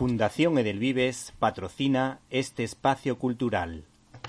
Fundación Edelvives patrocina este espacio cultural.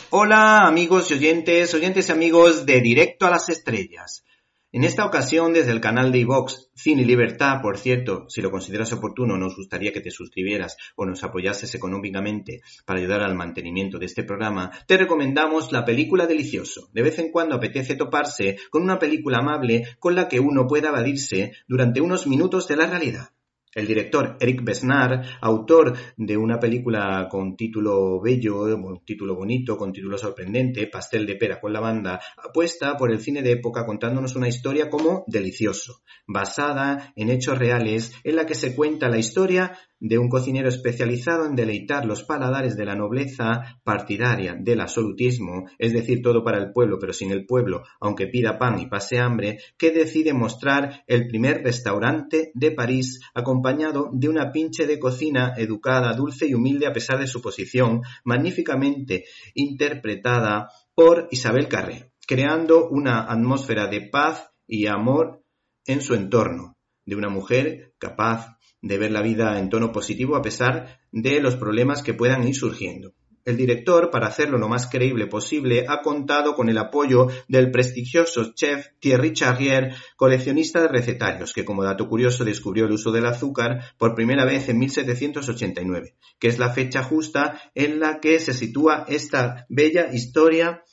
Hola amigos y oyentes, oyentes y amigos de Directo a las Estrellas. En esta ocasión, desde el canal de iVox, Cine y Libertad, por cierto, si lo consideras oportuno, nos gustaría que te suscribieras o nos apoyases económicamente para ayudar al mantenimiento de este programa, te recomendamos la película Delicioso. De vez en cuando apetece toparse con una película amable con la que uno pueda evadirse durante unos minutos de la realidad. El director Eric Besnard, autor de una película con título bello, con título bonito, con título sorprendente, Pastel de pera con la banda, apuesta por el cine de época contándonos una historia como delicioso, basada en hechos reales en la que se cuenta la historia de un cocinero especializado en deleitar los paladares de la nobleza partidaria del absolutismo, es decir, todo para el pueblo, pero sin el pueblo, aunque pida pan y pase hambre, que decide mostrar el primer restaurante de París, acompañado de una pinche de cocina educada, dulce y humilde a pesar de su posición, magníficamente interpretada por Isabel Carré, creando una atmósfera de paz y amor en su entorno de una mujer capaz de ver la vida en tono positivo a pesar de los problemas que puedan ir surgiendo. El director, para hacerlo lo más creíble posible, ha contado con el apoyo del prestigioso chef Thierry Charrier, coleccionista de recetarios, que como dato curioso descubrió el uso del azúcar por primera vez en 1789, que es la fecha justa en la que se sitúa esta bella historia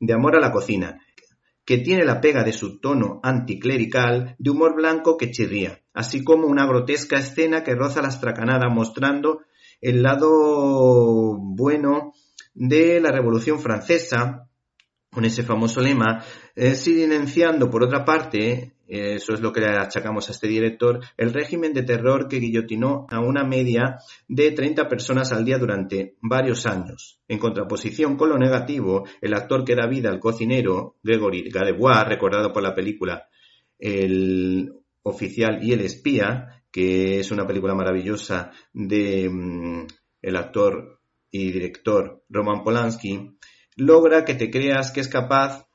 de amor a la cocina, que tiene la pega de su tono anticlerical de humor blanco que chirría, así como una grotesca escena que roza la estracanada mostrando el lado bueno de la Revolución Francesa, con ese famoso lema, eh, silenciando, por otra parte, eh, eso es lo que le achacamos a este director, el régimen de terror que guillotinó a una media de 30 personas al día durante varios años. En contraposición con lo negativo, el actor que da vida al cocinero, Gregory Gadebois, recordado por la película El oficial y el espía, que es una película maravillosa de mm, el actor y director Roman Polanski, logra que te creas que es capaz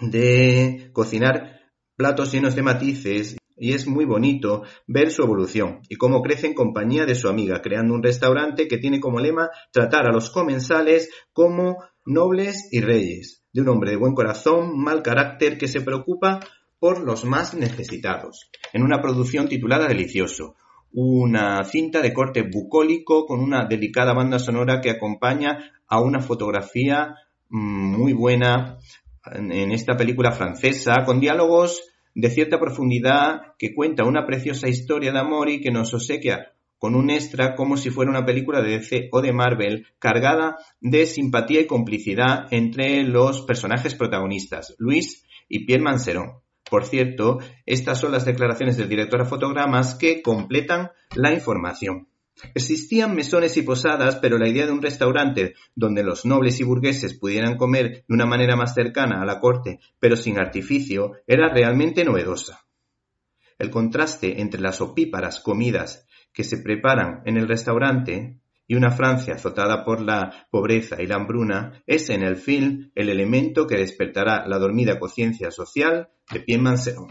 de cocinar platos llenos de matices y es muy bonito ver su evolución y cómo crece en compañía de su amiga, creando un restaurante que tiene como lema tratar a los comensales como nobles y reyes, de un hombre de buen corazón, mal carácter, que se preocupa por los más necesitados, en una producción titulada Delicioso, una cinta de corte bucólico con una delicada banda sonora que acompaña a una fotografía mm, muy buena en esta película francesa, con diálogos de cierta profundidad que cuenta una preciosa historia de amor y que nos obsequia con un extra como si fuera una película de DC o de Marvel, cargada de simpatía y complicidad entre los personajes protagonistas, Luis y Pierre Manserón. Por cierto, estas son las declaraciones del director a fotogramas que completan la información. Existían mesones y posadas, pero la idea de un restaurante donde los nobles y burgueses pudieran comer de una manera más cercana a la corte, pero sin artificio, era realmente novedosa. El contraste entre las opíparas comidas que se preparan en el restaurante y una Francia azotada por la pobreza y la hambruna, es en el film el elemento que despertará la dormida conciencia social de Pierre Manseron.